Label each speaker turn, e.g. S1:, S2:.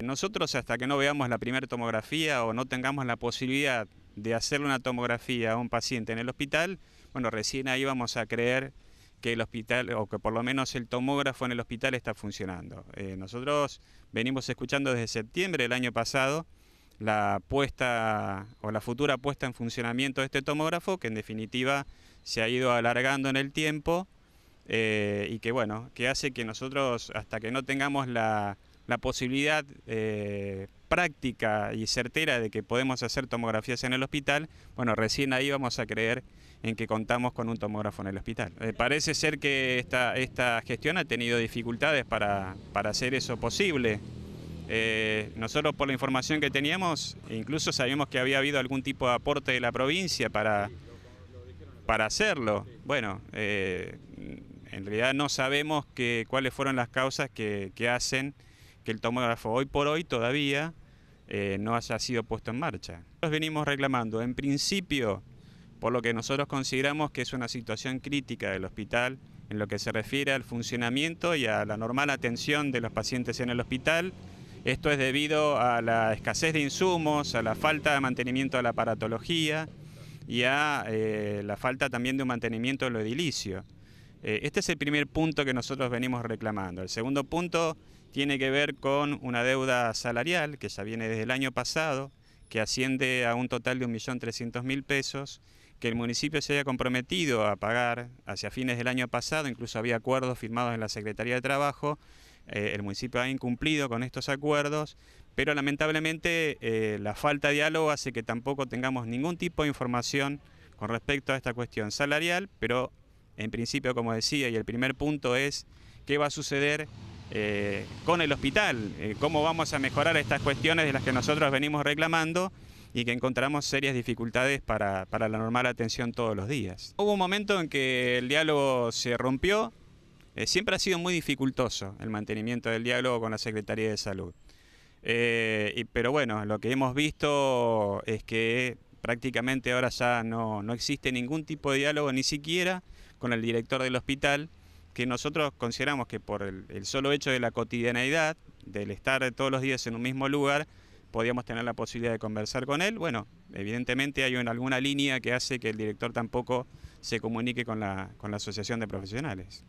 S1: Nosotros hasta que no veamos la primera tomografía o no tengamos la posibilidad de hacerle una tomografía a un paciente en el hospital, bueno, recién ahí vamos a creer que el hospital, o que por lo menos el tomógrafo en el hospital está funcionando. Eh, nosotros venimos escuchando desde septiembre del año pasado la puesta o la futura puesta en funcionamiento de este tomógrafo, que en definitiva se ha ido alargando en el tiempo eh, y que bueno, que hace que nosotros hasta que no tengamos la la posibilidad eh, práctica y certera de que podemos hacer tomografías en el hospital, bueno, recién ahí vamos a creer en que contamos con un tomógrafo en el hospital. Eh, parece ser que esta, esta gestión ha tenido dificultades para, para hacer eso posible. Eh, nosotros por la información que teníamos, incluso sabíamos que había habido algún tipo de aporte de la provincia para, para hacerlo. Bueno, en realidad no sabemos cuáles fueron las causas que, que hacen que el tomógrafo hoy por hoy todavía eh, no haya sido puesto en marcha. Nos venimos reclamando, en principio, por lo que nosotros consideramos que es una situación crítica del hospital en lo que se refiere al funcionamiento y a la normal atención de los pacientes en el hospital. Esto es debido a la escasez de insumos, a la falta de mantenimiento de la aparatología y a eh, la falta también de un mantenimiento de lo edilicio. Eh, este es el primer punto que nosotros venimos reclamando. El segundo punto tiene que ver con una deuda salarial que ya viene desde el año pasado, que asciende a un total de 1.300.000 pesos, que el municipio se haya comprometido a pagar hacia fines del año pasado, incluso había acuerdos firmados en la Secretaría de Trabajo, eh, el municipio ha incumplido con estos acuerdos, pero lamentablemente eh, la falta de diálogo hace que tampoco tengamos ningún tipo de información con respecto a esta cuestión salarial, pero en principio, como decía, y el primer punto es qué va a suceder eh, con el hospital, eh, cómo vamos a mejorar estas cuestiones de las que nosotros venimos reclamando y que encontramos serias dificultades para, la normal atención todos los días. Hubo un momento en que el diálogo se rompió, eh, siempre ha sido muy dificultoso el mantenimiento del diálogo con la Secretaría de Salud. pero bueno, lo que hemos visto es que prácticamente ahora ya no, existe ningún tipo de diálogo, ni siquiera con el director del hospital, que nosotros consideramos que por el, solo hecho de la cotidianeidad, del estar todos los días en un mismo lugar, podíamos tener la posibilidad de conversar con él. Bueno, evidentemente hay alguna línea que hace que el director tampoco se comunique con la, con la asociación de profesionales.